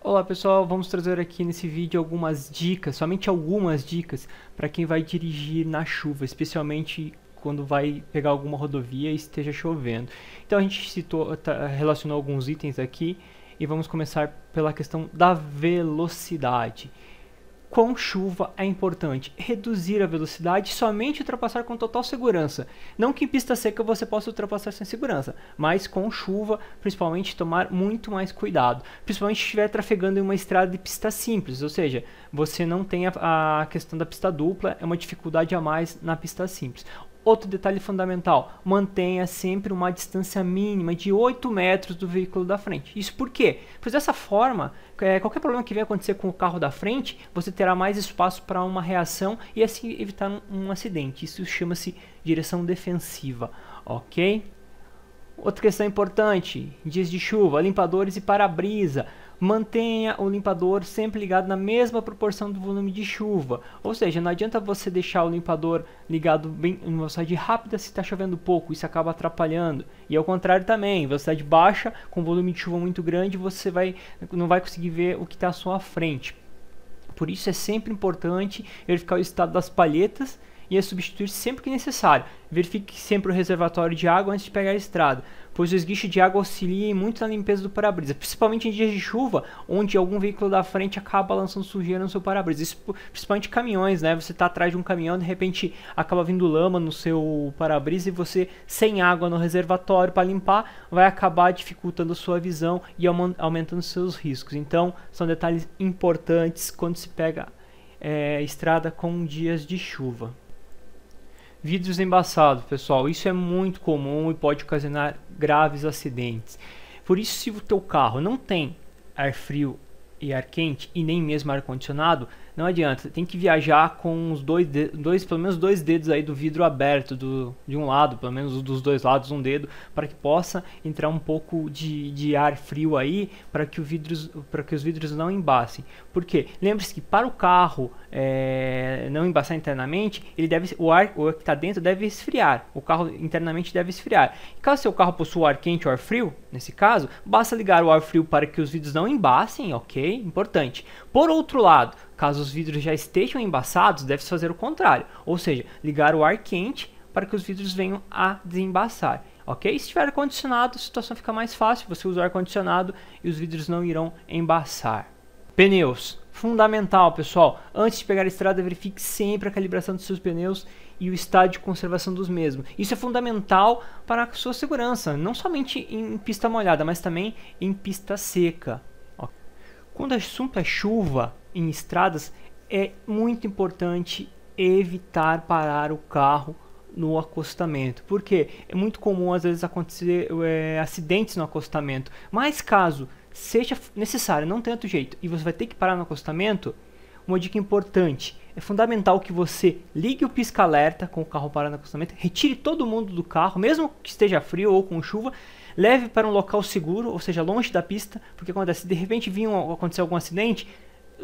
Olá pessoal, vamos trazer aqui nesse vídeo algumas dicas, somente algumas dicas para quem vai dirigir na chuva, especialmente quando vai pegar alguma rodovia e esteja chovendo. Então a gente citou, tá, relacionou alguns itens aqui e vamos começar pela questão da velocidade. Com chuva é importante. Reduzir a velocidade, somente ultrapassar com total segurança. Não que em pista seca você possa ultrapassar sem segurança, mas com chuva, principalmente tomar muito mais cuidado. Principalmente se estiver trafegando em uma estrada de pista simples, ou seja, você não tem a, a questão da pista dupla, é uma dificuldade a mais na pista simples. Outro detalhe fundamental: mantenha sempre uma distância mínima de 8 metros do veículo da frente. Isso por quê? Pois dessa forma, é, qualquer problema que venha acontecer com o carro da frente, você terá mais espaço para uma reação e assim evitar um, um acidente. Isso chama-se direção defensiva, ok? Outra questão importante: dias de chuva, limpadores e para-brisa. Mantenha o limpador sempre ligado na mesma proporção do volume de chuva. Ou seja, não adianta você deixar o limpador ligado bem em velocidade rápida se está chovendo pouco, isso acaba atrapalhando. E ao contrário também, velocidade baixa, com volume de chuva muito grande, você vai, não vai conseguir ver o que está à sua frente. Por isso é sempre importante verificar o estado das palhetas e a substituir sempre que necessário. Verifique sempre o reservatório de água antes de pegar a estrada, pois o esguicho de água auxilia muito na limpeza do para-brisa, principalmente em dias de chuva, onde algum veículo da frente acaba lançando sujeira no seu para-brisa. principalmente caminhões, né? Você está atrás de um caminhão, de repente acaba vindo lama no seu para-brisa e você sem água no reservatório para limpar, vai acabar dificultando a sua visão e aumentando seus riscos. Então, são detalhes importantes quando se pega é, estrada com dias de chuva. Vidros embaçados, pessoal, isso é muito comum e pode ocasionar graves acidentes. Por isso, se o teu carro não tem ar frio e ar quente e nem mesmo ar condicionado, não adianta, você tem que viajar com os dois, dois pelo menos dois dedos aí do vidro aberto do, de um lado, pelo menos dos dois lados um dedo, para que possa entrar um pouco de, de ar frio aí, para que, o vidros, para que os vidros não embassem. Por quê? Lembre-se que para o carro é, não embaçar internamente, ele deve, o ar o ar que está dentro deve esfriar, o carro internamente deve esfriar. caso seu carro possua ar quente ou ar frio, nesse caso, basta ligar o ar frio para que os vidros não embassem, ok? Importante. Por outro lado, Caso os vidros já estejam embaçados, deve-se fazer o contrário, ou seja, ligar o ar quente para que os vidros venham a desembaçar. Ok? Se estiver ar-condicionado, a situação fica mais fácil, você usa o ar-condicionado e os vidros não irão embaçar. Pneus. Fundamental, pessoal. Antes de pegar a estrada, verifique sempre a calibração dos seus pneus e o estado de conservação dos mesmos. Isso é fundamental para a sua segurança, não somente em pista molhada, mas também em pista seca. Quando o assunto é chuva, em estradas, é muito importante evitar parar o carro no acostamento, porque é muito comum às vezes acontecer é, acidentes no acostamento. Mas caso seja necessário, não tem outro jeito, e você vai ter que parar no acostamento, uma dica importante: é fundamental que você ligue o pisca-alerta com o carro parado no acostamento, retire todo mundo do carro, mesmo que esteja frio ou com chuva, leve para um local seguro, ou seja, longe da pista, porque acontece, de repente vir um, acontecer algum acidente,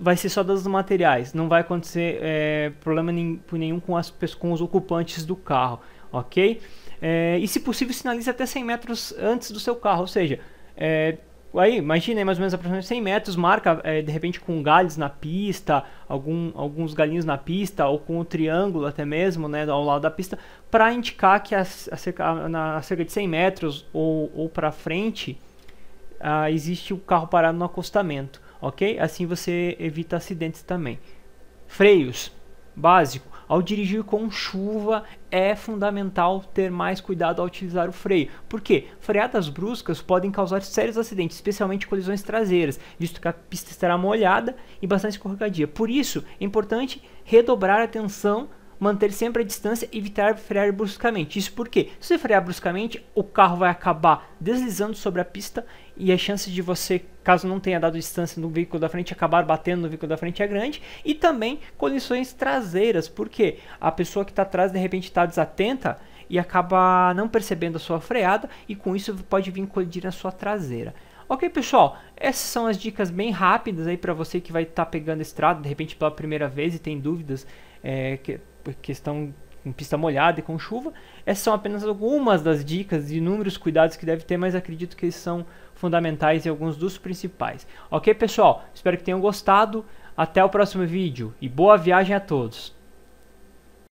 vai ser só das materiais, não vai acontecer é, problema nenhum com, as, com os ocupantes do carro, ok? É, e se possível, sinalize até 100 metros antes do seu carro, ou seja, é, aí, imagina mais ou menos aproximadamente 100 metros, marca é, de repente com galhos na pista, algum, alguns galinhos na pista, ou com o um triângulo até mesmo, né, ao lado da pista, para indicar que a, a, cerca, na, a, cerca, de 100 metros ou, ou para frente ah, existe o carro parado no acostamento ok? Assim você evita acidentes também. Freios, básico. Ao dirigir com chuva é fundamental ter mais cuidado ao utilizar o freio. Por quê? Freadas bruscas podem causar sérios acidentes, especialmente colisões traseiras, visto que a pista estará molhada e bastante escorregadia. Por isso, é importante redobrar a atenção manter sempre a distância e evitar frear bruscamente. Isso porque, se você frear bruscamente, o carro vai acabar deslizando sobre a pista e a chance de você, caso não tenha dado distância no veículo da frente, acabar batendo no veículo da frente é grande. E também colisões traseiras, porque a pessoa que está atrás de repente está desatenta e acaba não percebendo a sua freada e com isso pode vir colidir na sua traseira. Ok, pessoal, essas são as dicas bem rápidas aí para você que vai estar tá pegando estrada de repente pela primeira vez e tem dúvidas é, que questão com pista molhada e com chuva. Essas são apenas algumas das dicas e inúmeros cuidados que deve ter, mas acredito que eles são fundamentais e alguns dos principais. Ok, pessoal? Espero que tenham gostado. Até o próximo vídeo e boa viagem a todos!